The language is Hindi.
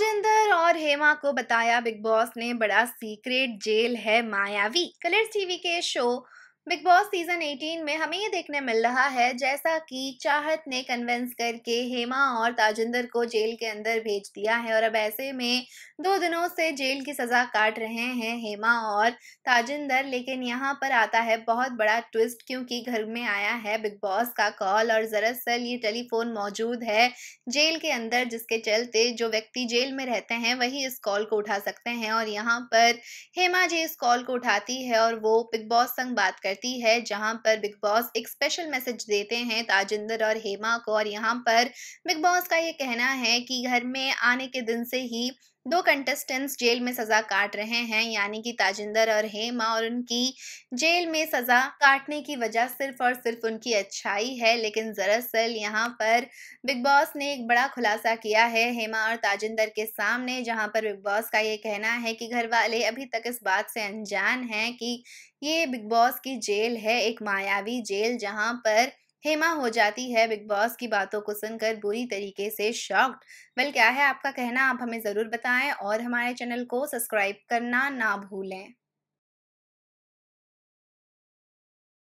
राजेंद्र और हेमा को बताया बिग बॉस ने बड़ा सीक्रेट जेल है मायावी कलर टीवी के शो बिग बॉस सीजन 18 में हमें ये देखने मिल रहा है जैसा कि चाहत ने कन्विंस करके हेमा और ताजिंदर को जेल के अंदर भेज दिया है और अब ऐसे में दो दिनों से जेल की सज़ा काट रहे हैं हेमा और ताजिंदर लेकिन यहाँ पर आता है बहुत बड़ा ट्विस्ट क्योंकि घर में आया है बिग बॉस का कॉल और दरअसल ये टेलीफोन मौजूद है जेल के अंदर जिसके चलते जो व्यक्ति जेल में रहते हैं वही इस कॉल को उठा सकते हैं और यहाँ पर हेमा जी इस कॉल को उठाती है और वो बिग बॉस संग बात कर करती है जहां पर बिग बॉस एक स्पेशल मैसेज देते हैं ताजिंदर और हेमा को और यहां पर बिग बॉस का ये कहना है कि घर में आने के दिन से ही दो कंटेस्टेंट्स जेल में सजा काट रहे हैं यानी कि ताजिंदर और हेमा और उनकी जेल में सजा काटने की वजह सिर्फ और सिर्फ उनकी अच्छाई है लेकिन दरअसल यहाँ पर बिग बॉस ने एक बड़ा खुलासा किया है हेमा और ताजिंदर के सामने जहाँ पर बिग बॉस का ये कहना है कि घर वाले अभी तक इस बात से अनजान हैं कि ये बिग बॉस की जेल है एक मायावी जेल जहाँ पर हेमा हो जाती है बिग बॉस की बातों को सुनकर बुरी तरीके से शॉक्ड वेल क्या है आपका कहना आप हमें ज़रूर बताएं और हमारे चैनल को सब्सक्राइब करना ना भूलें